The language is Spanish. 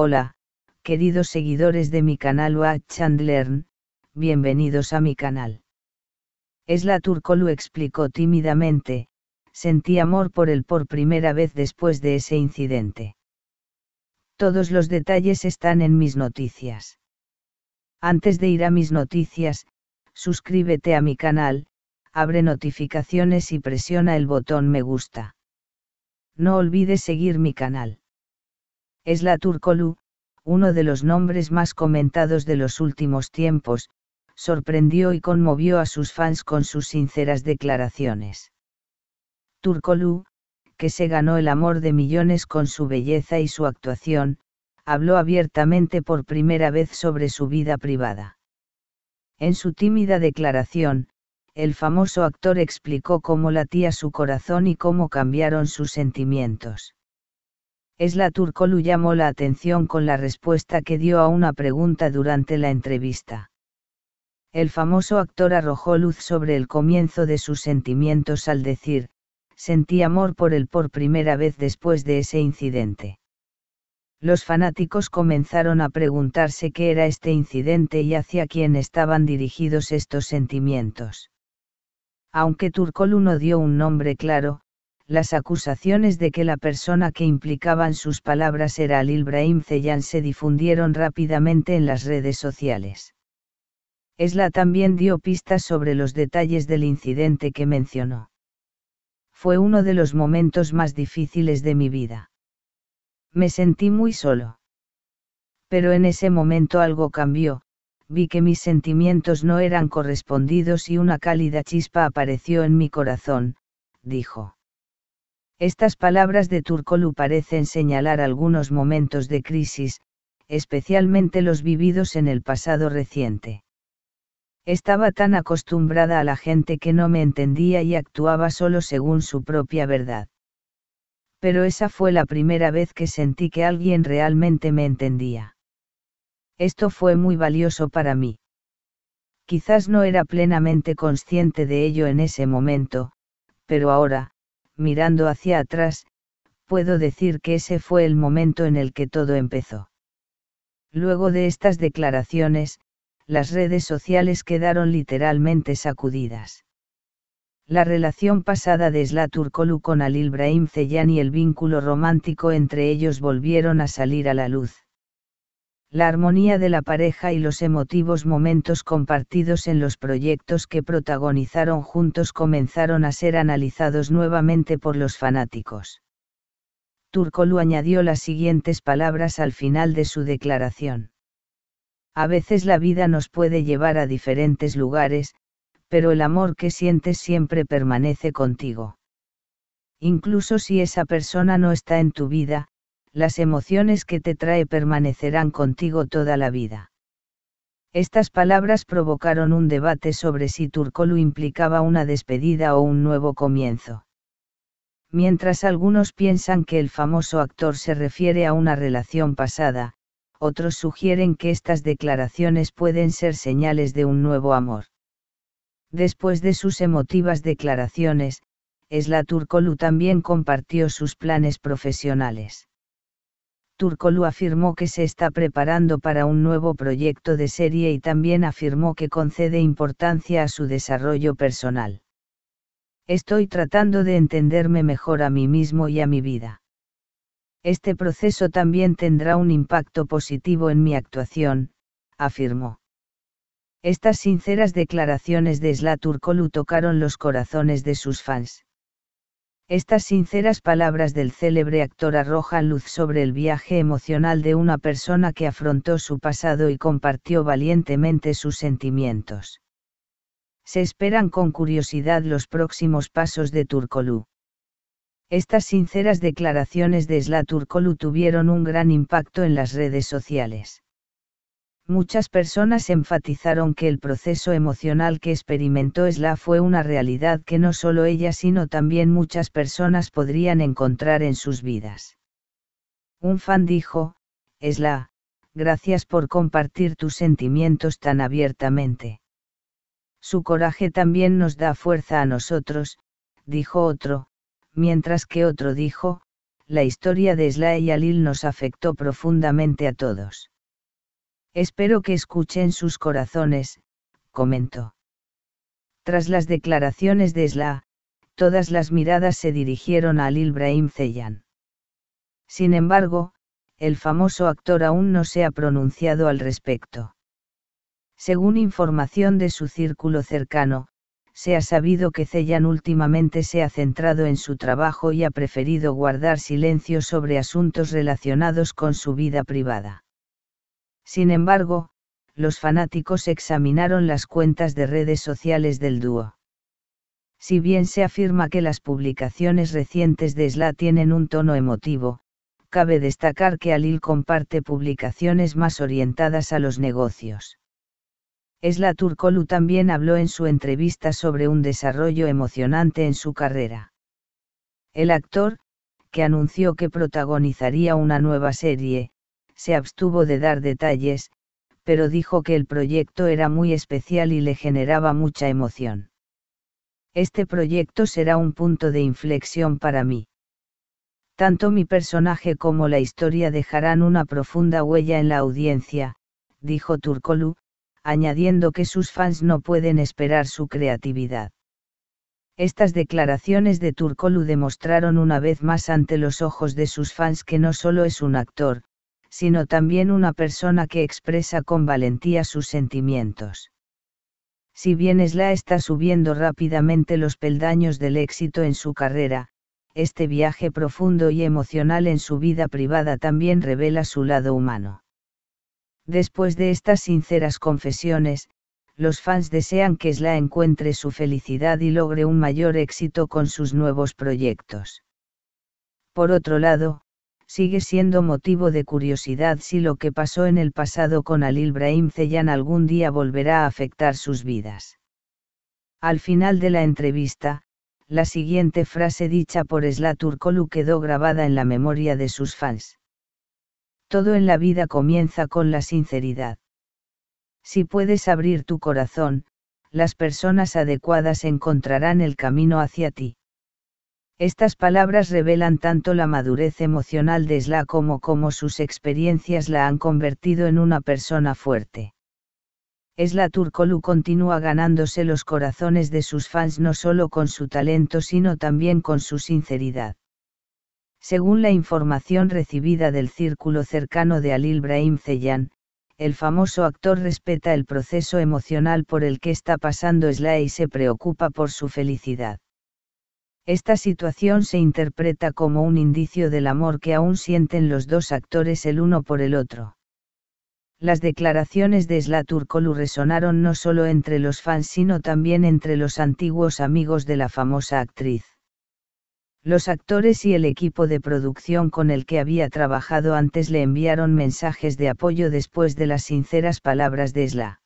Hola, queridos seguidores de mi canal Watch and bienvenidos a mi canal. Esla Turco lo explicó tímidamente, sentí amor por él por primera vez después de ese incidente. Todos los detalles están en mis noticias. Antes de ir a mis noticias, suscríbete a mi canal, abre notificaciones y presiona el botón me gusta. No olvides seguir mi canal. Es la Turcolu, uno de los nombres más comentados de los últimos tiempos, sorprendió y conmovió a sus fans con sus sinceras declaraciones. Turcolu, que se ganó el amor de millones con su belleza y su actuación, habló abiertamente por primera vez sobre su vida privada. En su tímida declaración, el famoso actor explicó cómo latía su corazón y cómo cambiaron sus sentimientos. Esla Turcolu llamó la atención con la respuesta que dio a una pregunta durante la entrevista. El famoso actor arrojó luz sobre el comienzo de sus sentimientos al decir, sentí amor por él por primera vez después de ese incidente. Los fanáticos comenzaron a preguntarse qué era este incidente y hacia quién estaban dirigidos estos sentimientos. Aunque Turcolu no dio un nombre claro, las acusaciones de que la persona que implicaban sus palabras era Al Ibrahim Zeyan se difundieron rápidamente en las redes sociales. Esla también dio pistas sobre los detalles del incidente que mencionó. Fue uno de los momentos más difíciles de mi vida. Me sentí muy solo. Pero en ese momento algo cambió, vi que mis sentimientos no eran correspondidos y una cálida chispa apareció en mi corazón, dijo. Estas palabras de Turcolu parecen señalar algunos momentos de crisis, especialmente los vividos en el pasado reciente. Estaba tan acostumbrada a la gente que no me entendía y actuaba solo según su propia verdad. Pero esa fue la primera vez que sentí que alguien realmente me entendía. Esto fue muy valioso para mí. Quizás no era plenamente consciente de ello en ese momento, pero ahora, mirando hacia atrás, puedo decir que ese fue el momento en el que todo empezó. Luego de estas declaraciones, las redes sociales quedaron literalmente sacudidas. La relación pasada de Slaturkolu con Alil Ibrahim y el vínculo romántico entre ellos volvieron a salir a la luz la armonía de la pareja y los emotivos momentos compartidos en los proyectos que protagonizaron juntos comenzaron a ser analizados nuevamente por los fanáticos. Turcolu añadió las siguientes palabras al final de su declaración. A veces la vida nos puede llevar a diferentes lugares, pero el amor que sientes siempre permanece contigo. Incluso si esa persona no está en tu vida, las emociones que te trae permanecerán contigo toda la vida. Estas palabras provocaron un debate sobre si Turcolu implicaba una despedida o un nuevo comienzo. Mientras algunos piensan que el famoso actor se refiere a una relación pasada, otros sugieren que estas declaraciones pueden ser señales de un nuevo amor. Después de sus emotivas declaraciones, Esla Turcolu también compartió sus planes profesionales. Turcolu afirmó que se está preparando para un nuevo proyecto de serie y también afirmó que concede importancia a su desarrollo personal. Estoy tratando de entenderme mejor a mí mismo y a mi vida. Este proceso también tendrá un impacto positivo en mi actuación, afirmó. Estas sinceras declaraciones de Sla Turcolu tocaron los corazones de sus fans. Estas sinceras palabras del célebre actor arrojan luz sobre el viaje emocional de una persona que afrontó su pasado y compartió valientemente sus sentimientos. Se esperan con curiosidad los próximos pasos de Turcolú. Estas sinceras declaraciones de Sla Turcolú tuvieron un gran impacto en las redes sociales. Muchas personas enfatizaron que el proceso emocional que experimentó Esla fue una realidad que no solo ella sino también muchas personas podrían encontrar en sus vidas. Un fan dijo, Esla, gracias por compartir tus sentimientos tan abiertamente. Su coraje también nos da fuerza a nosotros, dijo otro, mientras que otro dijo, la historia de Esla y Alil nos afectó profundamente a todos. Espero que escuchen sus corazones, comentó. Tras las declaraciones de Sla, todas las miradas se dirigieron al Ibrahim Brahim Zeyan. Sin embargo, el famoso actor aún no se ha pronunciado al respecto. Según información de su círculo cercano, se ha sabido que Zeyan últimamente se ha centrado en su trabajo y ha preferido guardar silencio sobre asuntos relacionados con su vida privada. Sin embargo, los fanáticos examinaron las cuentas de redes sociales del dúo. Si bien se afirma que las publicaciones recientes de Sla tienen un tono emotivo, cabe destacar que Alil comparte publicaciones más orientadas a los negocios. Esla Turkolu también habló en su entrevista sobre un desarrollo emocionante en su carrera. El actor, que anunció que protagonizaría una nueva serie, se abstuvo de dar detalles, pero dijo que el proyecto era muy especial y le generaba mucha emoción. Este proyecto será un punto de inflexión para mí. Tanto mi personaje como la historia dejarán una profunda huella en la audiencia, dijo Turkolu, añadiendo que sus fans no pueden esperar su creatividad. Estas declaraciones de Turkolu demostraron una vez más ante los ojos de sus fans que no solo es un actor, sino también una persona que expresa con valentía sus sentimientos. Si bien Esla está subiendo rápidamente los peldaños del éxito en su carrera, este viaje profundo y emocional en su vida privada también revela su lado humano. Después de estas sinceras confesiones, los fans desean que Sla encuentre su felicidad y logre un mayor éxito con sus nuevos proyectos. Por otro lado, sigue siendo motivo de curiosidad si lo que pasó en el pasado con Alil Brahim Ceyan algún día volverá a afectar sus vidas. Al final de la entrevista, la siguiente frase dicha por Sla Turkolu quedó grabada en la memoria de sus fans. Todo en la vida comienza con la sinceridad. Si puedes abrir tu corazón, las personas adecuadas encontrarán el camino hacia ti. Estas palabras revelan tanto la madurez emocional de Sla como cómo sus experiencias la han convertido en una persona fuerte. Esla Turkolu continúa ganándose los corazones de sus fans no solo con su talento sino también con su sinceridad. Según la información recibida del círculo cercano de Alil Ibrahim Zeyan, el famoso actor respeta el proceso emocional por el que está pasando Sla y se preocupa por su felicidad. Esta situación se interpreta como un indicio del amor que aún sienten los dos actores el uno por el otro. Las declaraciones de Turkolu resonaron no solo entre los fans sino también entre los antiguos amigos de la famosa actriz. Los actores y el equipo de producción con el que había trabajado antes le enviaron mensajes de apoyo después de las sinceras palabras de Sla.